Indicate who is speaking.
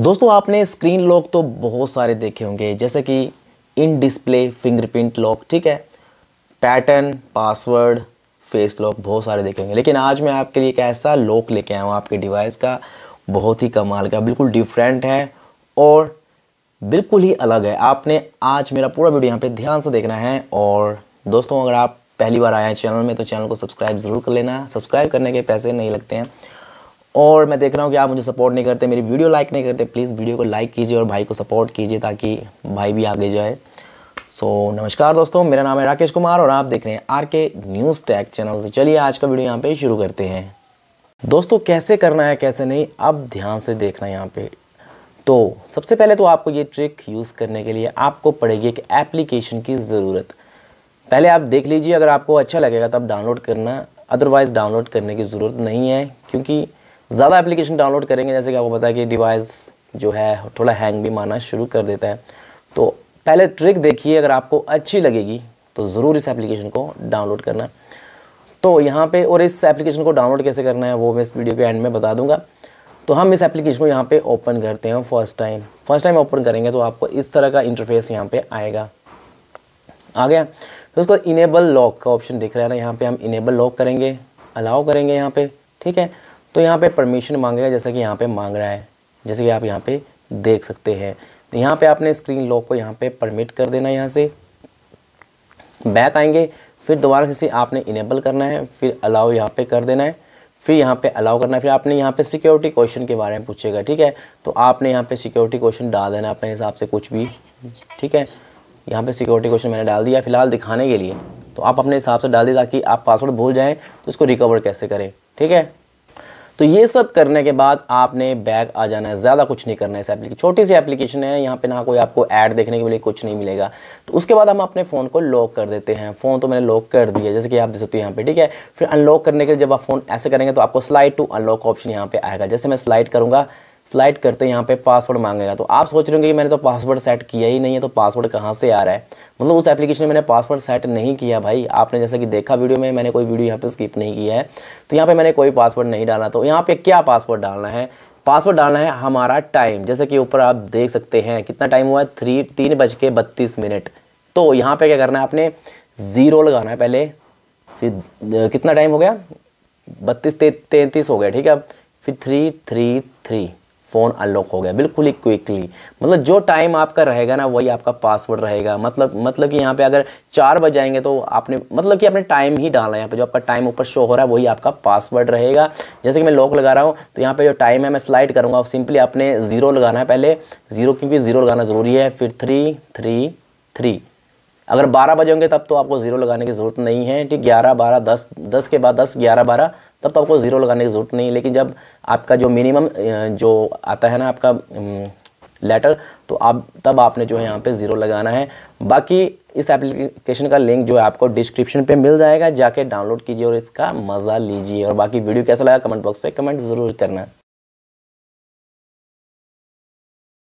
Speaker 1: दोस्तों आपने screen lock तो बहुत सारे देखे होंगे जैसे कि इन डिस्प्ले फिंगरप्रिंट लॉक ठीक है पैटर्न पासवर्ड फेस लॉक बहुत सारे देखे होंगे लेकिन आज मैं आपके लिए एक ऐसा लॉक लेके आया हूँ आपके डिवाइस का बहुत ही कमाल का बिल्कुल डिफरेंट है और बिल्कुल ही अलग है आपने आज मेरा पूरा वीडियो यहाँ पर ध्यान से देखना है और दोस्तों अगर आप पहली बार आए हैं चैनल में तो चैनल को सब्सक्राइब ज़रूर कर लेना सब्सक्राइब करने के पैसे नहीं लगते हैं और मैं देख रहा हूँ कि आप मुझे सपोर्ट नहीं करते मेरी वीडियो लाइक नहीं करते प्लीज़ वीडियो को लाइक कीजिए और भाई को सपोर्ट कीजिए ताकि भाई भी आगे जाए सो so, नमस्कार दोस्तों मेरा नाम है राकेश कुमार और आप देख रहे हैं आर के न्यूज़ टैग चैनल तो चलिए आज का वीडियो यहाँ पे शुरू करते हैं दोस्तों कैसे करना है कैसे नहीं अब ध्यान से देखना यहाँ पे तो सबसे पहले तो आपको ये ट्रिक यूज़ करने के लिए आपको पड़ेगी एक एप्लीकेशन की ज़रूरत पहले आप देख लीजिए अगर आपको अच्छा लगेगा तब डाउनलोड करना अदरवाइज़ डाउनलोड करने की ज़रूरत नहीं है क्योंकि ज़्यादा एप्लीकेशन डाउनलोड करेंगे जैसे कि आपको पता है कि डिवाइस जो है थोड़ा हैंग भी मारना शुरू कर देता है तो पहले ट्रिक देखिए अगर आपको अच्छी लगेगी तो ज़रूर इस एप्लीकेशन को डाउनलोड करना तो यहाँ पे और इस एप्लीकेशन को डाउनलोड कैसे करना है वो मैं इस वीडियो के एंड में बता दूंगा तो हम इस एप्लीकेशन को यहाँ पे ओपन करते हैं first time first time open करेंगे तो आपको इस तरह का इंटरफेस यहाँ पे आएगा आ गया तो उसको इनेबल लॉक का ऑप्शन दिख रहा है ना यहाँ पे हम इनेबल लॉक करेंगे अलाउ करेंगे यहाँ पे ठीक है तो यहाँ पे परमिशन मांगेगा जैसा कि यहाँ पे मांग रहा है जैसे कि आप यहाँ पे देख सकते हैं तो यहाँ पे आपने स्क्रीन लॉक को यहाँ पे परमिट कर देना यहाँ से बैक आएंगे फिर दोबारा से इसे आपने इनेबल करना है फिर अलाउ यहाँ पे कर देना है फिर यहाँ पे अलाउ करना है फिर आपने यहाँ पे सिक्योरिटी क्वेश्चन के बारे में पूछेगा ठीक है तो आपने यहाँ पे सिक्योरिटी क्वेश्चन डाल देना अपने हिसाब से कुछ भी ठीक है यहाँ पे सिक्योरिटी क्वेश्चन मैंने डाल दिया फिलहाल दिखाने के लिए तो आप अपने हिसाब से डाल दिए ताकि आप पासवर्ड भूल जाएँ तो उसको रिकवर कैसे करें ठीक है तो ये सब करने के बाद आपने बैग आ जाना है ज़्यादा कुछ नहीं करना है इस छोटी सी एप्लीकेशन है यहाँ पे ना कोई आपको ऐड देखने के लिए कुछ नहीं मिलेगा तो उसके बाद हम अपने फ़ोन को लॉक कर देते हैं फ़ोन तो मैंने लॉक कर दिया जैसे कि आप देख सकते हो यहाँ पे ठीक है फिर अनलॉक करने के लिए जब आप फ़ोन ऐसे करेंगे तो आपको स्लाइड टू अनलॉक ऑप्शन यहाँ पे आएगा जैसे मैं स्लाइड करूँगा स्लाइड करते यहाँ पे पासवर्ड मांगेगा तो आप सोच रहे होंगे कि मैंने तो पासवर्ड सेट किया ही नहीं है तो पासवर्ड कहाँ से आ रहा है मतलब उस एप्लीकेशन में मैंने पासवर्ड सेट नहीं किया भाई आपने जैसा कि देखा वीडियो में मैंने कोई वीडियो यहाँ पर स्किप नहीं किया है तो यहाँ पर मैंने कोई पासवर्ड नहीं डाला तो यहाँ पर क्या पासवर्ड डालना है पासवर्ड डालना है हमारा टाइम जैसे कि ऊपर आप देख सकते हैं कितना टाइम हुआ है थ्री तीन बज के बत्तीस मिनट तो यहाँ पे क्या करना है आपने ज़ीरो लगाना है पहले फिर कितना टाइम हो गया बत्तीस तैंतीस हो गया ठीक है फिर three three three phone unlock हो गया बिल्कुल ही क्विकली मतलब जो टाइम आपका रहेगा ना वही आपका पासवर्ड रहेगा मतलब मतलब कि यहाँ पे अगर चार बजाएंगे तो आपने मतलब कि आपने टाइम ही डाला है यहाँ पे जो आपका टाइम ऊपर शो हो रहा है वही आपका पासवर्ड रहेगा जैसे कि मैं लॉक लगा रहा हूँ तो यहाँ पे जो टाइम है मैं स्लाइड करूँगा सिंपली आपने ज़ीरो लगाना है पहले ज़ीरो क्योंकि ज़ीरो लगाना ज़रूरी है फिर थ्री थ्री थ्री अगर बारह बजे होंगे तब तो आपको ज़ीरो लगाने की ज़रूरत नहीं है ठीक ग्यारह बारह दस दस के बाद दस ग्यारह बारह तब तो आपको ज़ीरो लगाने की ज़रूरत नहीं लेकिन जब आपका जो मिनिमम जो आता है ना आपका लेटर तो आप तब आपने जो है यहाँ पे ज़ीरो लगाना है बाकी इस एप्लीकेशन का लिंक जो है आपको डिस्क्रिप्शन पे मिल जाएगा जाके डाउनलोड कीजिए और इसका मज़ा लीजिए और बाकी वीडियो कैसा लगा कमेंट बॉक्स पे कमेंट ज़रूर करना